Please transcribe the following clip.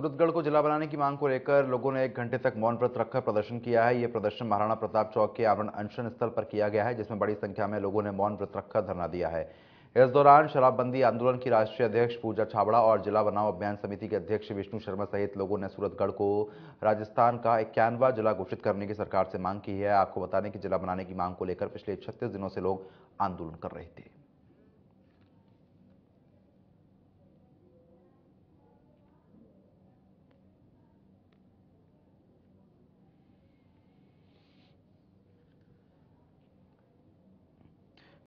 सूरतगढ़ को जिला बनाने की मांग को लेकर लोगों ने एक घंटे तक मौन व्रत रखकर प्रदर्शन किया है ये प्रदर्शन महाराणा प्रताप चौक के आवरण अनशन स्थल पर किया गया है जिसमें बड़ी संख्या में लोगों ने मौन व्रत रखकर धरना दिया है इस दौरान शराबबंदी आंदोलन की राष्ट्रीय अध्यक्ष पूजा छाबड़ा और जिला बनाओ अभियान समिति के अध्यक्ष विष्णु शर्मा सहित लोगों ने सूरतगढ़ को राजस्थान का इक्यानवा जिला घोषित करने की सरकार से मांग की है आपको बताने की जिला बनाने की मांग को लेकर पिछले छत्तीस दिनों से लोग आंदोलन कर रहे थे